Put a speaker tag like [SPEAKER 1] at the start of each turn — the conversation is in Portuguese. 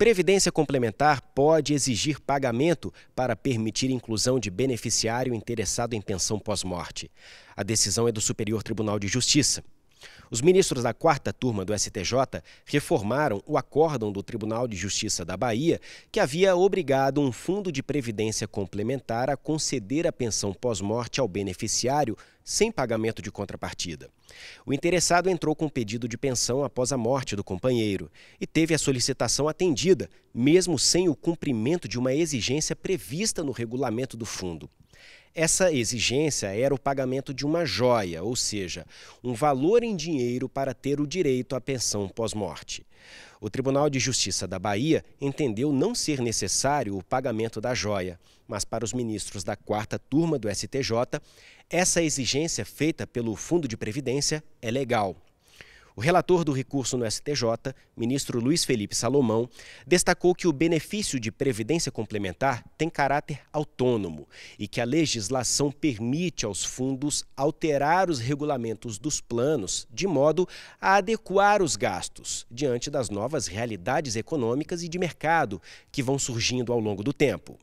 [SPEAKER 1] Previdência complementar pode exigir pagamento para permitir inclusão de beneficiário interessado em pensão pós-morte. A decisão é do Superior Tribunal de Justiça. Os ministros da quarta turma do STJ reformaram o acórdão do Tribunal de Justiça da Bahia, que havia obrigado um fundo de previdência complementar a conceder a pensão pós-morte ao beneficiário sem pagamento de contrapartida. O interessado entrou com pedido de pensão após a morte do companheiro e teve a solicitação atendida, mesmo sem o cumprimento de uma exigência prevista no regulamento do fundo. Essa exigência era o pagamento de uma joia, ou seja, um valor em dinheiro para ter o direito à pensão pós-morte. O Tribunal de Justiça da Bahia entendeu não ser necessário o pagamento da joia, mas para os ministros da quarta turma do STJ, essa exigência feita pelo Fundo de Previdência é legal. O relator do recurso no STJ, ministro Luiz Felipe Salomão, destacou que o benefício de previdência complementar tem caráter autônomo e que a legislação permite aos fundos alterar os regulamentos dos planos de modo a adequar os gastos diante das novas realidades econômicas e de mercado que vão surgindo ao longo do tempo.